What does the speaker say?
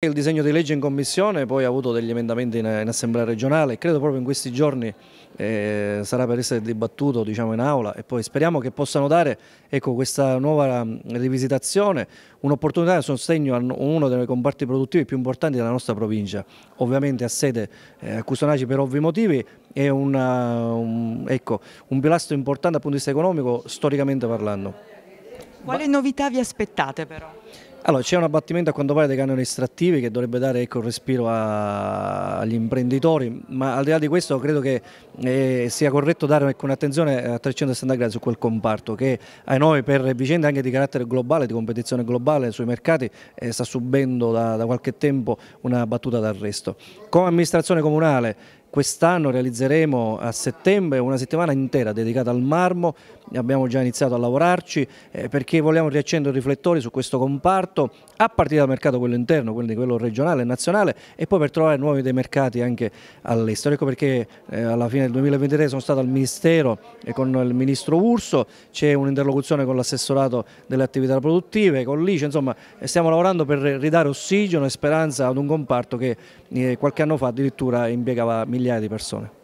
Il disegno di legge in commissione poi ha avuto degli emendamenti in, assemblea regionale e credo proprio in questi giorni eh, sarà per essere dibattuto diciamo, in aula e poi speriamo che possano dare ecco, questa nuova mm, rivisitazione un'opportunità di sostegno a uno dei comparti produttivi più importanti della nostra provincia, ovviamente a sede eh, a Custonaci per ovvi motivi è una, uh, un, ecco, un pilastro importante dal punto di vista economico storicamente parlando. Quali novità vi aspettate però? Allora, c'è un abbattimento a quanto pare dei canoni estrattivi che dovrebbe dare ecco, respiro a... agli imprenditori, ma al di là di questo credo che eh, sia corretto dare un'attenzione a 360 gradi su quel comparto che ai noi per vicende anche di carattere globale, di competizione globale sui mercati eh, sta subendo da, da qualche tempo una battuta d'arresto. Come amministrazione comunale Quest'anno realizzeremo a settembre una settimana intera dedicata al marmo abbiamo già iniziato a lavorarci eh, perché vogliamo riaccendere i riflettori su questo comparto a partire dal mercato quello interno, quindi quello regionale e nazionale e poi per trovare nuovi dei mercati anche all'estero. Ecco perché eh, alla fine del 2023 sono stato al Ministero e con il Ministro Urso, c'è un'interlocuzione con l'assessorato delle attività produttive, con l'ICE, insomma stiamo lavorando per ridare ossigeno e speranza ad un comparto che eh, qualche anno fa addirittura impiegava migliaia di persone.